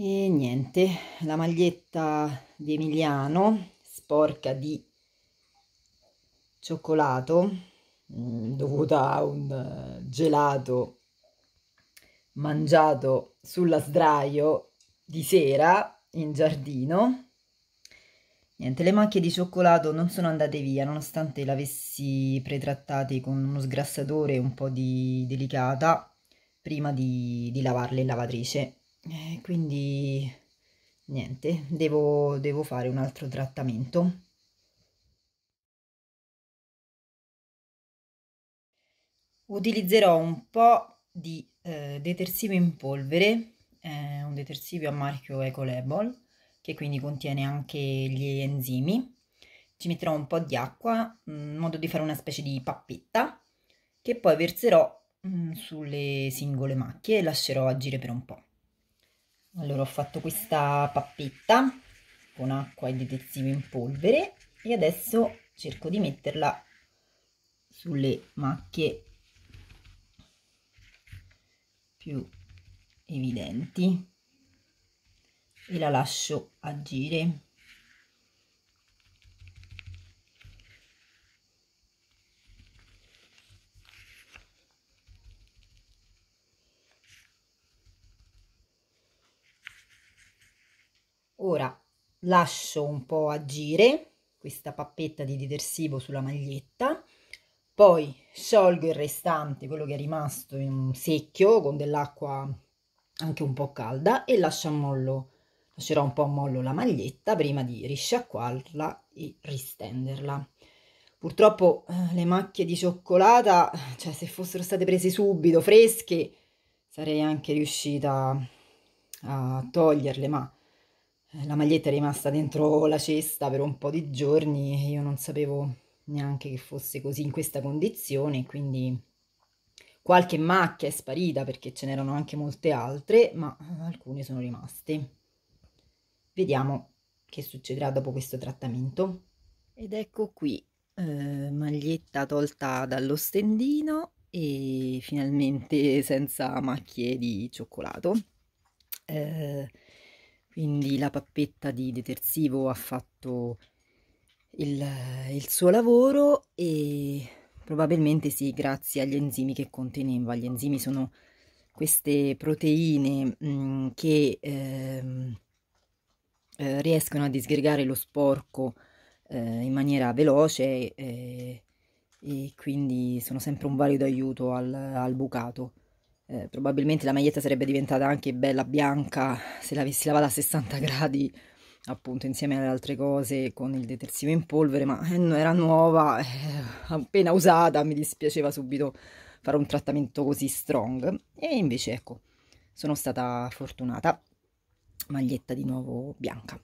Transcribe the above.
e niente la maglietta di Emiliano sporca di cioccolato mm, dovuta a un eh, gelato mangiato sulla sdraio di sera in giardino Niente, le macchie di cioccolato non sono andate via, nonostante l'avessi pretrattate con uno sgrassatore un po' di delicata prima di, di lavarle in lavatrice eh, quindi niente, devo, devo fare un altro trattamento. Utilizzerò un po' di eh, detersivo in polvere, eh, un detersivo a marchio Ecolabel, che quindi contiene anche gli enzimi. Ci metterò un po' di acqua in modo di fare una specie di pappetta che poi verserò mh, mm, sulle singole macchie e lascerò agire per un po' allora ho fatto questa pappetta con acqua e detersivo in polvere e adesso cerco di metterla sulle macchie più evidenti e la lascio agire Ora lascio un po' agire questa pappetta di detersivo sulla maglietta, poi sciolgo il restante, quello che è rimasto in un secchio con dell'acqua anche un po' calda e lascio a mollo, lascerò un po' a mollo la maglietta prima di risciacquarla e ristenderla. Purtroppo eh, le macchie di cioccolata, cioè se fossero state prese subito, fresche, sarei anche riuscita a toglierle, ma eh, la maglietta è rimasta dentro la cesta per un po' di giorni e io non sapevo neanche che fosse così in questa condizione, quindi qualche macchia è sparita perché ce n'erano anche molte altre, ma eh, alcune sono rimaste. Vediamo che succederà dopo questo trattamento. Ed ecco qui, eh, maglietta tolta dallo stendino e finalmente senza macchie di cioccolato. Eh, quindi la pappetta di detersivo ha fatto il, il suo lavoro e probabilmente sì grazie agli enzimi che conteneva gli enzimi sono queste proteine mh, mm, che ehm, eh, riescono a disgregare lo sporco eh, in maniera veloce eh, e quindi sono sempre un valido aiuto al, al bucato eh, probabilmente la maglietta sarebbe diventata anche bella bianca se l'avessi lavata a 60 gradi appunto insieme alle altre cose con il detersivo in polvere, ma eh, era nuova, eh, appena usata, mi dispiaceva subito fare un trattamento così strong. E invece ecco, sono stata fortunata, maglietta di nuovo bianca.